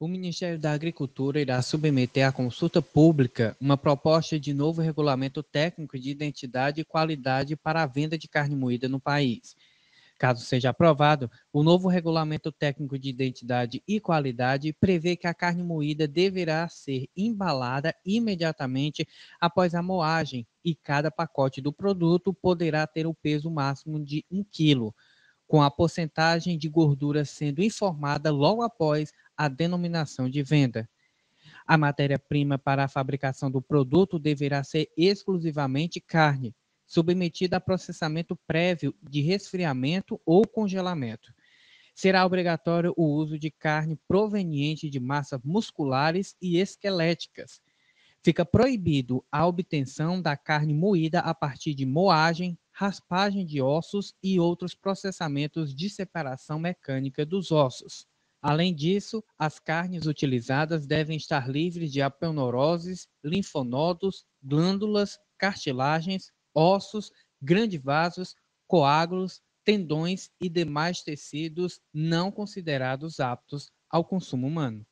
O Ministério da Agricultura irá submeter à consulta pública uma proposta de novo regulamento técnico de identidade e qualidade para a venda de carne moída no país. Caso seja aprovado, o novo regulamento técnico de identidade e qualidade prevê que a carne moída deverá ser embalada imediatamente após a moagem e cada pacote do produto poderá ter o peso máximo de 1 quilo com a porcentagem de gordura sendo informada logo após a denominação de venda. A matéria-prima para a fabricação do produto deverá ser exclusivamente carne, submetida a processamento prévio de resfriamento ou congelamento. Será obrigatório o uso de carne proveniente de massas musculares e esqueléticas. Fica proibido a obtenção da carne moída a partir de moagem, raspagem de ossos e outros processamentos de separação mecânica dos ossos. Além disso, as carnes utilizadas devem estar livres de aponeuroses, linfonodos, glândulas, cartilagens, ossos, grandes vasos, coágulos, tendões e demais tecidos não considerados aptos ao consumo humano.